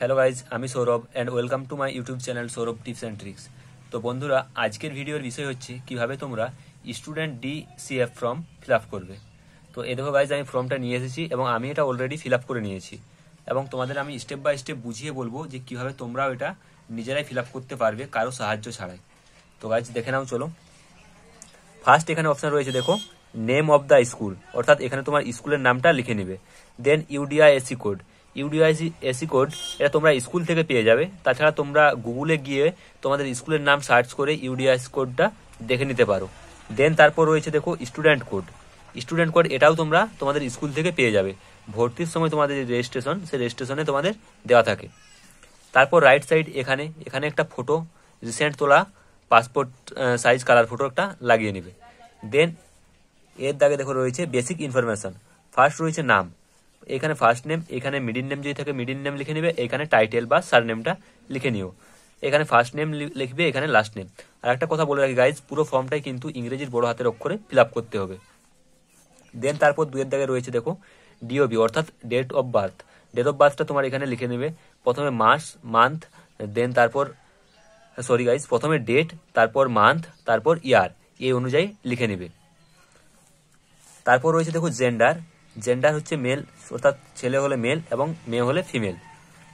hello guys আমি Sourav and welcome to my YouTube channel Sourav tips and tricks তো বন্ধুরা আজকের ভিডিওর বিষয় হচ্ছে কিভাবে তোমরা student D C F form fill up করবে তো এ দেখো গাইজ আমি ফর্মটা নিয়ে এসেছি এবং আমি এটা অলরেডি ফিল আপ করে নিয়েছি এবং তোমাদের আমি স্টেপ বাই স্টেপ বুঝিয়ে বলবো যে কিভাবে তোমরাও এটা নিজেরাই ফিল আপ করতে পারবে কারো সাহায্য ছাড়াই তো গাইজ দেখে নাও চলো ফার্স্ট এখানে অপশান রয়েছে দেখো নেম অফ দ্য স্কুল অর্থাৎ এখানে তোমার স্কুলের নামটা লিখে নেবে দেন এসি কোড ইউডিআইসি এসি কোড এটা তোমরা স্কুল থেকে পেয়ে যাবে তাছাড়া তোমরা গুগলে গিয়ে তোমাদের স্কুলের নাম সার্চ করে ইউডিআইসি কোডটা দেখে নিতে পারো দেন তারপর রয়েছে দেখো স্টুডেন্ট কোড স্টুডেন্ট কোড এটাও তোমরা তোমাদের স্কুল থেকে পেয়ে যাবে ভর্তির সময় তোমাদের যে রেজিস্ট্রেশন সেই রেজিস্ট্রেশনে তোমাদের দেওয়া থাকে তারপর রাইট সাইড এখানে এখানে একটা ফটো রিসেন্ট তোলা পাসপোর্ট সাইজ কালার ফটো একটা লাগিয়ে নেবে দেন এর দাগে দেখো রয়েছে বেসিক ইনফরমেশান ফার্স্ট রয়েছে নাম এখানে ফার্স্ট নেম এখানে মিডিল নেম যদি থাকে মিডিল নেম লিখে নেবে এখানে টাইটেল বা সারনেমটা লিখে নিও এখানে ফার্স্ট নেম লিখবে এখানে লাস্ট নেম আর একটা কথা বলে রাখি গাইজ পুরো ফর্মটাই কিন্তু ইংরেজির বড় হাতের অক্ষরে ফিল করতে হবে দেন তারপর দুয়ের দাগে রয়েছে দেখো ডিওবি অর্থাৎ date of birth date of বার্থটা তোমার এখানে লিখে নেবে প্রথমে মাস মান্থ দেন তারপর সরি গাইজ প্রথমে ডেট তারপর মান্থ তারপর ইয়ার এই অনুযায়ী লিখে নেবে তারপর রয়েছে দেখো জেন্ডার জেন্ডার হচ্ছে মেল অর্থাৎ ছেলে হলে মেল এবং মেয়ে হলে ফিমেল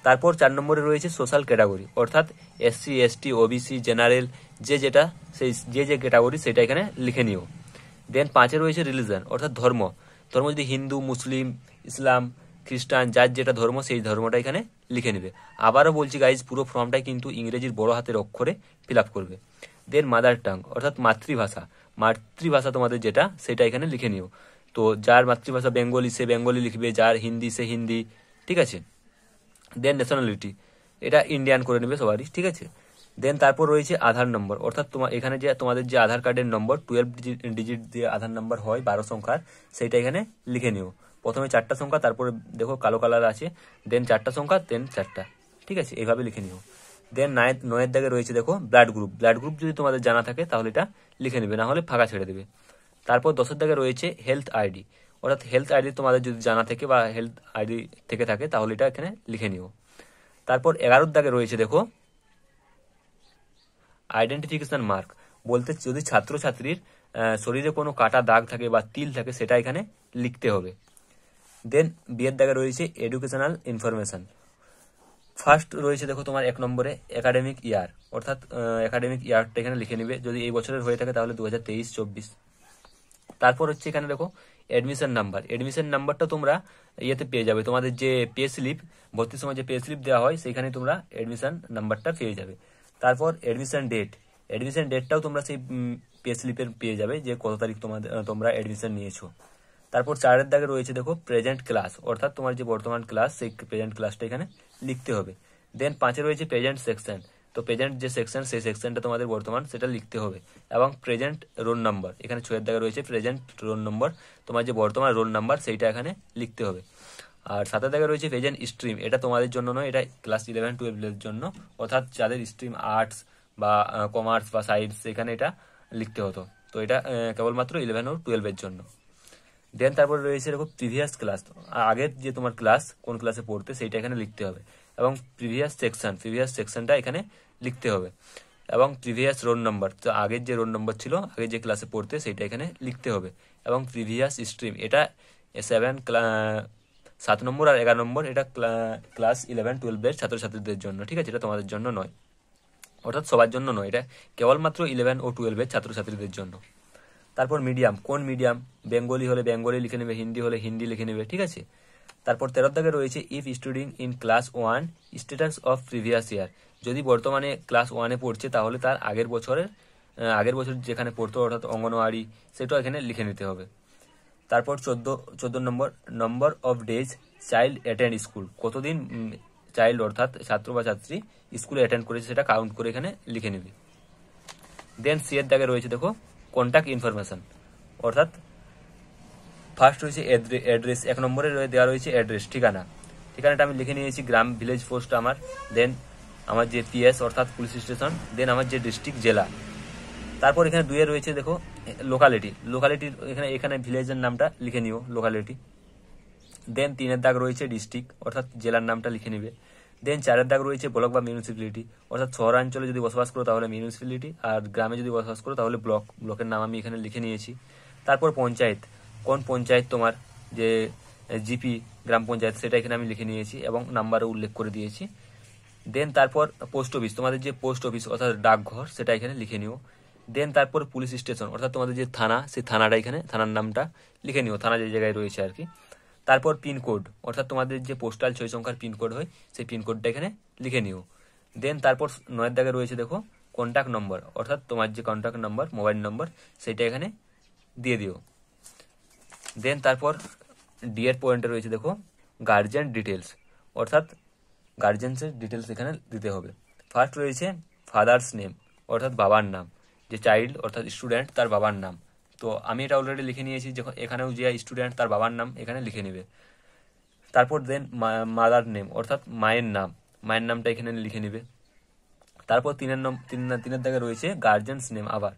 তারপর চার নম্বরে রয়েছে সোশ্যাল ক্যাটাগরি অর্থাৎ এসসি এসটি ওবিসি জেনারেল যে যেটা সেই যে যে ক্যাটাগরি সেটা এখানে লিখে নিও দেন পাঁচে রয়েছে রিলিজন অর্থাৎ ধর্ম ধর্ম যদি হিন্দু মুসলিম ইসলাম খ্রিস্টান যার যেটা ধর্ম সেই ধর্মটা এখানে লিখে নেবে আবারও বলছি গাইজ পুরো ফর্মটাই কিন্তু ইংরেজির বড় হাতের অক্ষরে ফিল করবে দেন মাদার টাং অর্থাৎ মাতৃভাষা মাতৃভাষা তোমাদের যেটা সেটা এখানে লিখে নিও তো যার মাতৃভাষা বেঙ্গলি সে বেঙ্গলি লিখবে যার হিন্দি সে হিন্দি ঠিক আছে দেন ন্যাশনালিটি এটা ইন্ডিয়ান করে নেবে সবারই ঠিক আছে দেন তারপর রয়েছে আধার নম্বর অর্থাৎ তোমার এখানে যে তোমাদের যে আধার কার্ডের নম্বর টুয়েলভ ডিজিট দিয়ে আধার নম্বর হয় বারো সংখ্যার সেইটা এখানে লিখে নিও প্রথমে চারটা সংখ্যা তারপরে দেখো কালো কালার আছে দেন চারটা সংখ্যা দেন চারটা ঠিক আছে এইভাবে লিখে নিও দেন নয় নয়ের দাগে রয়েছে দেখো ব্লাড গ্রুপ ব্লাড গ্রুপ যদি তোমাদের জানা থাকে তাহলে এটা লিখে নেবে না হলে ফাঁকা ছেড়ে দেবে তারপর দশের দাগে রয়েছে হেলথ আইডি অর্থাৎ হেলথ আইডি তোমাদের যদি জানা থেকে বা হেলথ আইডি থেকে থাকে তাহলে এটা এখানে লিখে নিও তারপর এগারোর দাগে রয়েছে দেখো আইডেন্টিফিকেশন মার্ক বলতে যদি ছাত্রছাত্রীর শরীরে কোনো কাটা দাগ থাকে বা তিল থাকে সেটা এখানে লিখতে হবে দেন বিয়ের দাগে রয়েছে এডুকেশনাল ইনফরমেশান ফার্স্ট রয়েছে দেখো তোমার এক নম্বরে একাডেমিক ইয়ার অর্থাৎ একাডেমিক ইয়ারটা এখানে লিখে নিবে যদি এই বছরের হয়ে থাকে তাহলে দু হাজার তেইশ চব্বিশ তারপর হচ্ছে এখানে দেখো এডমিশন নাম্বার অ্যাডমিশন নাম্বারটা তোমরা ইয়েতে পেয়ে যাবে তোমাদের যে পে স্লিপ ভর্তির সময় যে পে স্লিপ দেওয়া হয় সেখানে তোমরা এডমিশন নাম্বারটা পেয়ে যাবে তারপর এডমিশন ডেট এডমিশন ডেটটাও তোমরা সেই পে স্লিপের পেয়ে যাবে যে কত তারিখ তোমাদের তোমরা অ্যাডমিশন নিয়েছো তারপর চারের দাগে রয়েছে দেখো প্রেজেন্ট ক্লাস অর্থাৎ তোমার যে বর্তমান ক্লাস সেই প্রেজেন্ট ক্লাসটা এখানে লিখতে হবে দেন পাঁচে রয়েছে প্রেজেন্ট সেকশন তো প্রেজেন্ট যে সেকশন সেই সেকশনটা তোমাদের বর্তমান সেটা লিখতে হবে এবং প্রেজেন্ট রোল নাম্বার এখানে ছয়ের দাগে রয়েছে প্রেজেন্ট রোল নম্বর তোমার যে বর্তমান রোল নাম্বার সেইটা এখানে লিখতে হবে আর সাথে দেখা রয়েছে প্রেজেন্ট স্ট্রিম এটা তোমাদের জন্য নয় এটা ক্লাস ইলেভেন টুয়েলভের জন্য অর্থাৎ যাদের স্ট্রিম আর্টস বা কমার্স বা সায়েন্স এখানে এটা লিখতে হতো তো এটা কেবলমাত্র ইলেভেন ও টুয়েলভের জন্য দেন তারপর রয়েছে এরকম প্রিভিয়াস ক্লাস আগের যে তোমার ক্লাস কোন ক্লাসে পড়তে সেইটা এখানে লিখতে হবে এবং প্রিভিয়াস সেকশন প্রিভিয়াস সেকশনটা এখানে লিখতে হবে এবং প্রিভিয়াস রোল নম্বর তো আগের যে রোল নম্বর ছিল আগে যে ক্লাসে পড়তে সেটা এখানে লিখতে হবে এবং প্রিভিয়াস স্ট্রিম এটা সেভেন সাত নম্বর আর এগারো নম্বর এটা ক্লাস ইলেভেন টুয়েলভের ছাত্রছাত্রীদের জন্য ঠিক আছে এটা তোমাদের জন্য নয় অর্থাৎ সবার জন্য নয় এটা কেবলমাত্র ইলেভেন ও টুয়েলভের ছাত্রছাত্রীদের জন্য তারপর মিডিয়াম কোন মিডিয়াম বেঙ্গলি হলে বেঙ্গলি লিখে নেবে হিন্দি হলে হিন্দি লিখে নেবে ঠিক আছে তারপর তেরো দাগে রয়েছে if studying in class one status of previous year যদি বর্তমানে ক্লাস ওয়ানে পড়ছে তাহলে তার আগের বছরের আগের বছর যেখানে পড়তো অর্থাৎ অঙ্গনওয়াড়ি সেটাও এখানে লিখে নিতে হবে তারপর চোদ্দ চোদ্দ নম্বর number of days child attend school কতদিন চাইল্ড অর্থাৎ ছাত্র বা ছাত্রী স্কুলে অ্যাটেন্ড করেছে সেটা কাউন্ট করে এখানে লিখে নিবি দেন সি এর দাগে রয়েছে দেখো কন্ট্যাক্ট ইনফরমেশন অর্থাৎ ফার্স্ট রয়েছে অ্যাড্রেস এক নম্বরে দেওয়া রয়েছে অ্যাড্রেস ঠিকানা ঠিকানাটা আমি লিখে নিয়েছি গ্রাম ভিলেজ পোস্ট আমার দেন আমার যে পিএস অর্থাৎ পুলিশ স্টেশন দেন আমার যে ডিস্ট্রিক্ট জেলা তারপর এখানে দুয়ে রয়েছে দেখো লোকালিটি লোকালিটির এখানে এখানে ভিলেজের নামটা লিখে নিও লোকালিটি দেন তিনের দাগ রয়েছে ডিস্ট্রিক্ট অর্থাৎ জেলার নামটা লিখে নিবে দেন চারের দাগ রয়েছে ব্লক বা মিউনিসিপ্যালিটি অর্থাৎ শহরাঞ্চলে যদি বসবাস করো তাহলে মিউনিসিপ্যালিটি আর গ্রামে যদি বসবাস করো তাহলে ব্লক ব্লকের নাম আমি এখানে লিখে নিয়েছি তারপর পঞ্চায়েত কোন পঞ্চায়েত তোমার যে জিপি গ্রাম পঞ্চায়েত সেটা এখানে আমি লিখে নিয়েছি এবং নাম্বারও উল্লেখ করে দিয়েছি দেন তারপর পোস্ট অফিস তোমাদের যে পোস্ট অফিস অর্থাৎ ডাকঘর সেটা এখানে লিখে নিও দেন তারপর পুলিশ স্টেশন অর্থাৎ তোমাদের যে থানা সেই থানাটা এখানে থানার নামটা লিখে নিও থানা যে জায়গায় রয়েছে আর কি তারপর পিনকোড অর্থাৎ তোমাদের যে পোস্টাল ছয় সংখ্যার পিনকোড হয় সেই পিনকোডটা এখানে লিখে নিও দেন তারপর নয়ের দাগে রয়েছে দেখো কন্ট্যাক্ট নম্বর অর্থাৎ তোমার যে কন্ট্যাক্ট নম্বর মোবাইল নম্বর সেটা এখানে দিয়ে দিও দেন তারপর এর পয়েন্টে রয়েছে দেখো গার্জেন ডিটেলস অর্থাৎ গার্জেন্সের ডিটেলস এখানে দিতে হবে ফার্স্ট রয়েছে ফাদার্স নেম অর্থাৎ বাবার নাম যে চাইল্ড অর্থাৎ স্টুডেন্ট তার বাবার নাম তো আমি এটা অলরেডি লিখে নিয়েছি যখন এখানেও যে স্টুডেন্ট তার বাবার নাম এখানে লিখে নেবে তারপর দেন মাদার নেম অর্থাৎ মায়ের নাম মায়ের নামটা এখানে লিখে নেবে তারপর তিনের নাম তিন তিনের দাগে রয়েছে গার্জেন্স নেম আবার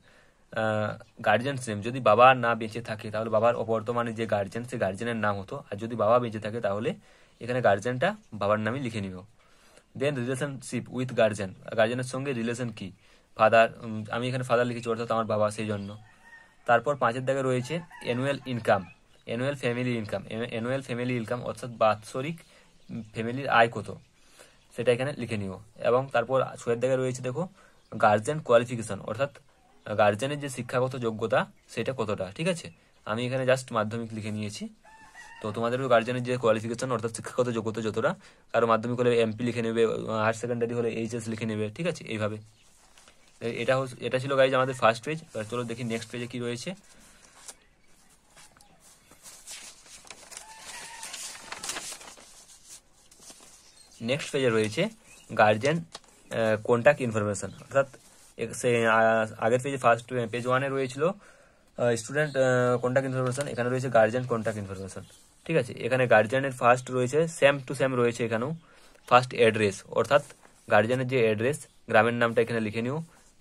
গার্জেন্স নেম যদি বাবা না বেঁচে থাকে তাহলে বাবার বর্তমানে যে গার্জেন সে গার্জেনের নাম হতো আর যদি বাবা বেঁচে থাকে তাহলে এখানে গার্জেনটা বাবার নামে লিখে নিব দেন রিলেশনশিপ উইথ গার্জেন গার্জেনের সঙ্গে রিলেশন কি ফাদার আমি এখানে ফাদার লিখেছি অর্থাৎ আমার বাবা সেই জন্য তারপর পাঁচের দাগে রয়েছে annual income annual family income annual family income অর্থাৎ বাৎসরিক ফ্যামিলির আয় কত সেটা এখানে লিখে নিব এবং তারপর ছয়ের দাগে রয়েছে দেখো গার্জেন কোয়ালিফিকেশন অর্থাৎ গার্জেনের যে শিক্ষাগত যোগ্যতা সেটা কতটা ঠিক আছে আমি এখানে জাস্ট মাধ্যমিক লিখে নিয়েছি তো ওই গার্জেনের যে কোয়ালিফিকেশন অর্থাৎ শিক্ষাগত যোগ্যতা যতটা কারো মাধ্যমিক হলে এমপি লিখে নেবে হায়ার সেকেন্ডারি হলে এইচএস লিখে নেবে ঠিক আছে এইভাবে এটা এটা ছিল গাইজ আমাদের ফার্স্ট পেজ চলো দেখি নেক্সট পেজে কি রয়েছে নেক্সট পেজে রয়েছে গার্জেন কন্ট্যাক্ট ইনফরমেশন অর্থাৎ আগের পেজে ফার্স্ট পেজ ওয়ানে রয়েছিল স্টুডেন্ট কন্ট্যাক্ট ইনফরমেশন এখানে রয়েছে গার্জেন কন্ট্যাক্ট ইনফরমেশন ঠিক আছে এখানে গার্জেনের ফার্স্ট রয়েছে সেম টু সেম রয়েছে এখানেও ফার্স্ট অ্যাড্রেস অর্থাৎ গার্জেনের যে অ্যাড্রেস গ্রামের নামটা এখানে লিখে নিও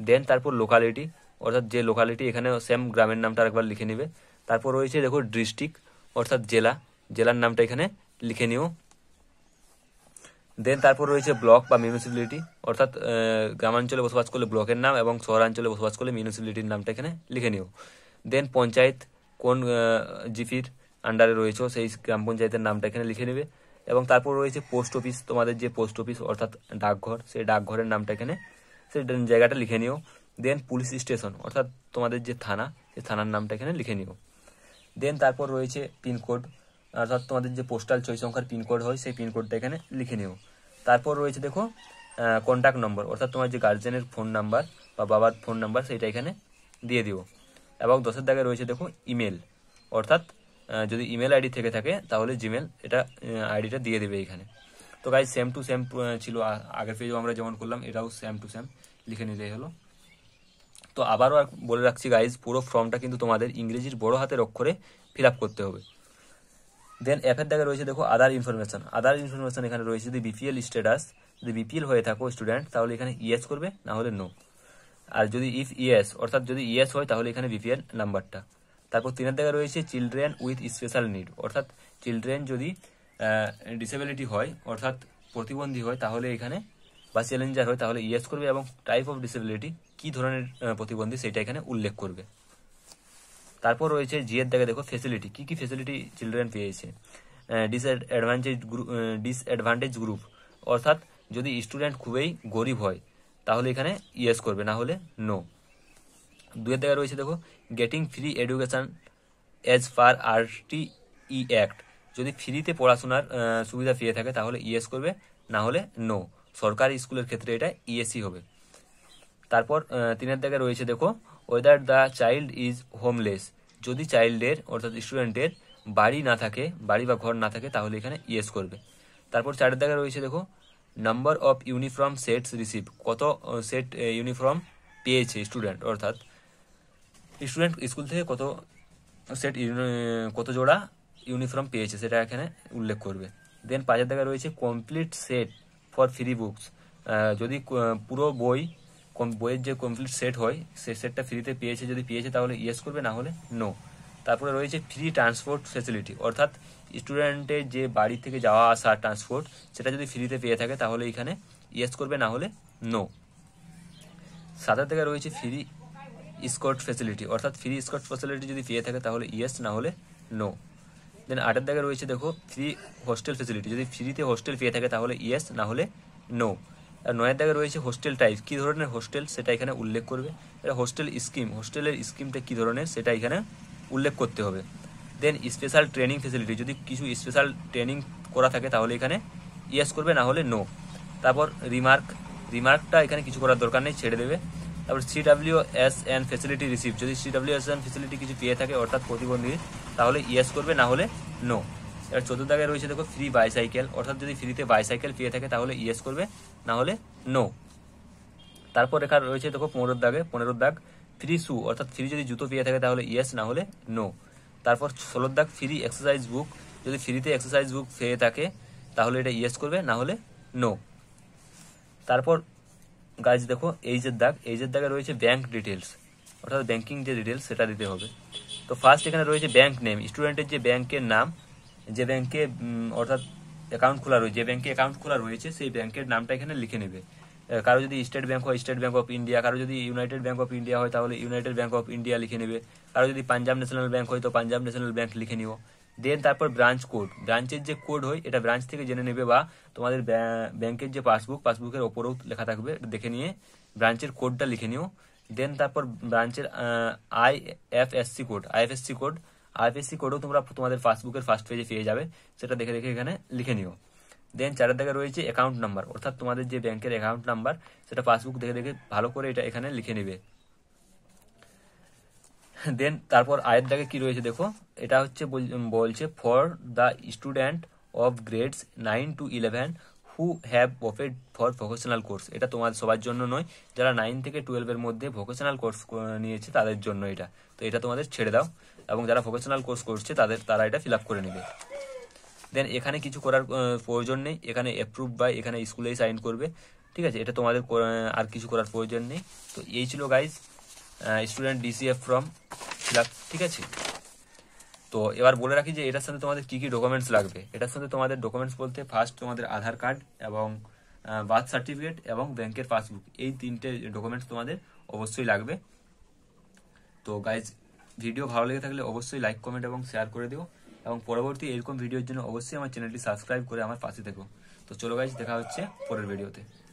দেন তারপর লোকালিটি অর্থাৎ যে লোকালিটি এখানে সেম গ্রামের নামটা একবার লিখে নিবে তারপর রয়েছে দেখো ডিস্ট্রিক্ট অর্থাৎ জেলা জেলার নামটা এখানে লিখে নিও দেন তারপর রয়েছে ব্লক বা মিউনিসিপ্যালিটি অর্থাৎ গ্রামাঞ্চলে বসবাস করলে ব্লকের নাম এবং শহরাঞ্চলে বসবাস করলে মিউনিসিপ্যালিটির নামটা এখানে লিখে নিও দেন পঞ্চায়েত কোন জিপির আন্ডারে রয়েছে সেই গ্রাম পঞ্চায়েতের নামটা এখানে লিখে নেবে এবং তারপর রয়েছে পোস্ট অফিস তোমাদের যে পোস্ট অফিস অর্থাৎ ডাকঘর সেই ডাকঘরের নামটা এখানে সেই জায়গাটা লিখে নিও দেন পুলিশ স্টেশন অর্থাৎ তোমাদের যে থানা সেই থানার নামটা এখানে লিখে নিও দেন তারপর রয়েছে পিনকোড অর্থাৎ তোমাদের যে পোস্টাল ছয় সংখ্যার পিনকোড হয় সেই পিনকোডটা এখানে লিখে নিও তারপর রয়েছে দেখো কন্ট্যাক্ট নম্বর অর্থাৎ তোমার যে গার্জেনের ফোন নাম্বার বা বাবার ফোন নাম্বার সেটা এখানে দিয়ে দিও এবং দশের দাগে রয়েছে দেখো ইমেল অর্থাৎ যদি ইমেল আইডি থেকে থাকে তাহলে জিমেল এটা আইডিটা দিয়ে দেবে এখানে তো গাইজ সেম টু সেম ছিল আগের পেজও আমরা যেমন করলাম এটাও সেম টু সেম লিখে নিলেই হলো তো আবারও বলে রাখছি গাইজ পুরো ফর্মটা কিন্তু তোমাদের ইংরেজির বড় হাতের অক্ষরে ফিল করতে হবে দেন অ্যাপের দাগে রয়েছে দেখো আদার ইনফরমেশন আদার ইনফরমেশন এখানে রয়েছে যদি বিপিএল স্ট্যাটাস যদি বিপিএল হয়ে থাকো স্টুডেন্ট তাহলে এখানে ইয়েস করবে না হলে নো আর যদি ইফ ইয়েস অর্থাৎ যদি ইয়েস হয় তাহলে এখানে বিপিএল নাম্বারটা তারপর তিনের দাগে রয়েছে চিলড্রেন উইথ স্পেশাল নিড অর্থাৎ চিলড্রেন যদি ডিসেবিলিটি হয় অর্থাৎ প্রতিবন্ধী হয় তাহলে এখানে বা চ্যালেঞ্জার হয় তাহলে ইয়েস করবে এবং টাইপ অফ ডিসেবিলিটি কী ধরনের প্রতিবন্ধী সেটা এখানে উল্লেখ করবে তারপর রয়েছে জিয়ের দাগে দেখো ফেসিলিটি কী কী ফেসিলিটি চিলড্রেন পেয়েছে ডিসঅ্যাডভান্টেজ গ্রুপ ডিসঅ্যাডভান্টেজ গ্রুপ অর্থাৎ যদি স্টুডেন্ট খুবই গরিব হয় তাহলে এখানে ইয়েস করবে না হলে নো দুয়ের দেখা রয়েছে দেখো getting free education as per T E act যদি ফ্রিতে পড়াশোনার সুবিধা পেয়ে থাকে তাহলে ইয়েস করবে না হলে নো সরকারি স্কুলের ক্ষেত্রে এটা ইএসি e হবে তারপর তিনের দেখা রয়েছে দেখো whether the child is homeless যদি চাইল্ডের অর্থাৎ স্টুডেন্টের বাড়ি না থাকে বাড়ি বা ঘর না থাকে তাহলে এখানে ইয়েস করবে তারপর চারের দাগে রয়েছে দেখো number of uniform sets receive কত সেট ইউনিফর্ম পেয়েছে স্টুডেন্ট অর্থাৎ স্টুডেন্ট স্কুল থেকে কত সেট কত জোড়া ইউনিফর্ম পেয়েছে সেটা এখানে উল্লেখ করবে দেন পাঁচের দাগে রয়েছে complete set for free books যদি পুরো বই বইয়ের যে কমপ্লিট সেট হয় সে সেটটা ফ্রিতে পেয়েছে যদি পেয়েছে তাহলে ইয়েস করবে না হলে নো তারপরে রয়েছে ফ্রি ট্রান্সপোর্ট ফেসিলিটি অর্থাৎ স্টুডেন্টের যে বাড়ি থেকে যাওয়া আসা ট্রান্সপোর্ট সেটা যদি ফ্রিতে পেয়ে থাকে তাহলে এখানে ইয়েস করবে না হলে নো সাথে থেকে রয়েছে ফ্রি স্কট ফেসিলিটি অর্থাৎ ফ্রি স্কট ফেসিলিটি যদি পেয়ে থাকে তাহলে ইয়েস না হলে নো দেন আটের দাগে রয়েছে দেখো ফ্রি হোস্টেল ফেসিলিটি যদি ফ্রিতে হোস্টেল পেয়ে থাকে তাহলে ইয়েস না হলে নো নয়ের দাগে রয়েছে হোস্টেল টাইপ কী ধরনের হোস্টেল সেটা এখানে উল্লেখ করবে এটা হোস্টেল স্কিম হোস্টেলের স্কিমটা কী ধরনের সেটা এখানে উল্লেখ করতে হবে দেন স্পেশাল ট্রেনিং ফেসিলিটি যদি কিছু স্পেশাল ট্রেনিং করা থাকে তাহলে এখানে ইয়েস করবে না হলে নো তারপর রিমার্ক রিমার্কটা এখানে কিছু করার দরকার নেই ছেড়ে দেবে তারপর C W S N facility receive যদি C W S N facility কিছু পেয়ে থাকে অর্থাৎ প্রতিবন্ধী তাহলে ইয়েস করবে না হলে নো এর চোদ্দ দাগে রয়েছে দেখো ফ্রি বাইসাইকেল অর্থাৎ যদি ফ্রিতে বাইসাইকেল পেয়ে থাকে তাহলে ইয়েস করবে না হলে নো তারপর রেখা রয়েছে দেখো পনেরোর দাগে পনেরোর দাগ ফ্রি শু অর্থাৎ ফ্রি যদি জুতো পেয়ে থাকে তাহলে ইয়েস না হলে নো তারপর ষোলোর দাগ ফ্রি এক্সারসাইজ বুক যদি ফ্রিতে এক্সারসাইজ বুক পেয়ে থাকে তাহলে এটা ইয়েস করবে না হলে নো তারপর গাছ দেখো এইজের দাগ এইজের দাগে রয়েছে ব্যাংক ডিটেলস অর্থাৎ ব্যাঙ্কিং যে ডিটেলস সেটা দিতে হবে তো ফার্স্ট এখানে রয়েছে ব্যাংক নেম স্টুডেন্টের যে ব্যাংকের নাম যে ব্যাংকে অর্থাৎ অ্যাকাউন্ট খোলা রয়েছে যে ব্যাংকে অ্যাকাউন্ট খোলা রয়েছে সেই ব্যাংকের নামটা এখানে লিখে নেবে কারো যদি স্টেট ব্যাংক হয় স্টেট ব্যাংক অফ ইন্ডিয়া কারো যদি ইউনাইটেড ব্যাংক অফ ইন্ডিয়া হয় তাহলে ইউনাইটেড ব্যাংক অফ ইন্ডিয়া লিখে নেবে কারো যদি পাঞ্জাব ন্যাশনাল ব্যাংক হয় তো পাঞ্জাব ন্যাশনাল ব্যাংক লিখে নিও দেন তারপর ব্রাঞ্চ কোড ব্রাঞ্চের যে কোড হয় এটা ব্রাঞ্চ থেকে জেনে নেবে বা তোমাদের ব্যাংকের যে পাসবুক পাসবুকের ওপরেও লেখা থাকবে দেখে নিয়ে ব্রাঞ্চের কোডটা লিখে নিও দেন তারপর ব্রাঞ্চের I F S C code I F S C code IFSC কোডও তোমরা তোমাদের পাসবুকের ফার্স্ট পেজে পেয়ে যাবে সেটা দেখে দেখে এখানে লিখে নিও দেন চারের দিকে রয়েছে অ্যাকাউন্ট নাম্বার অর্থাৎ তোমাদের যে ব্যাংকের অ্যাকাউন্ট নাম্বার সেটা পাসবুক দেখে দেখে ভালো করে এটা এখানে লিখে নেবে দেন তারপর আয়ের দাগে কি রয়েছে দেখো এটা হচ্ছে বলছে for the student of grades nine to eleven who have opted for vocational course এটা তোমাদের সবার জন্য নয় যারা নাইন থেকে টুয়েলভের মধ্যে ভোকেশনাল কোর্স নিয়েছে তাদের জন্য এটা তো এটা তোমাদের ছেড়ে দাও এবং যারা ভোকেশনাল কোর্স করছে তাদের তারা এটা ফিল আপ করে নেবে দেন এখানে কিছু করার প্রয়োজন নেই এখানে অ্যাপ্রুভ বা এখানে স্কুলেই সাইন করবে ঠিক আছে এটা তোমাদের আর কিছু করার প্রয়োজন নেই তো এই ছিল guys student DCF form fill up ঠিক আছে তো এবার বলে রাখি যে এটার সাথে তোমাদের কী কী ডকুমেন্টস লাগবে এটার সাথে তোমাদের ডকুমেন্টস বলতে ফার্স্ট তোমাদের আধার কার্ড এবং বার্থ সার্টিফিকেট এবং ব্যাংকের পাসবুক এই তিনটে ডকুমেন্টস তোমাদের অবশ্যই লাগবে তো গাইজ ভিডিও ভালো লেগে থাকলে অবশ্যই লাইক কমেন্ট এবং শেয়ার করে দিও এবং পরবর্তী এরকম ভিডিওর জন্য অবশ্যই আমার চ্যানেলটি সাবস্ক্রাইব করে আমার পাশে থেকো তো চলো গাইজ দেখা হচ্ছে পরের ভিডিওতে